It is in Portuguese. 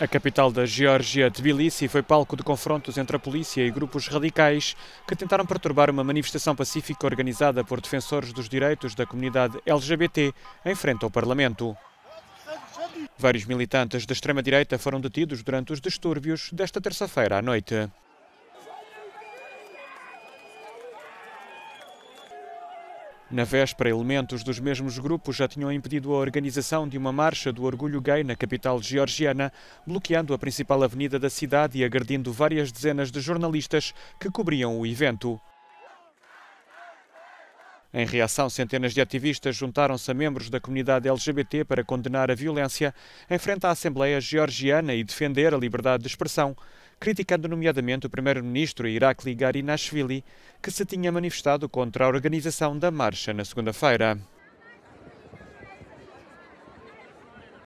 A capital da Geórgia, Tbilisi, foi palco de confrontos entre a polícia e grupos radicais que tentaram perturbar uma manifestação pacífica organizada por defensores dos direitos da comunidade LGBT em frente ao Parlamento. Vários militantes da extrema-direita foram detidos durante os distúrbios desta terça-feira à noite. Na véspera, elementos dos mesmos grupos já tinham impedido a organização de uma marcha do orgulho gay na capital georgiana, bloqueando a principal avenida da cidade e agredindo várias dezenas de jornalistas que cobriam o evento. Em reação, centenas de ativistas juntaram-se a membros da comunidade LGBT para condenar a violência em frente à Assembleia Georgiana e defender a liberdade de expressão, criticando nomeadamente o primeiro-ministro Irakli Garinashvili, que se tinha manifestado contra a organização da marcha na segunda-feira.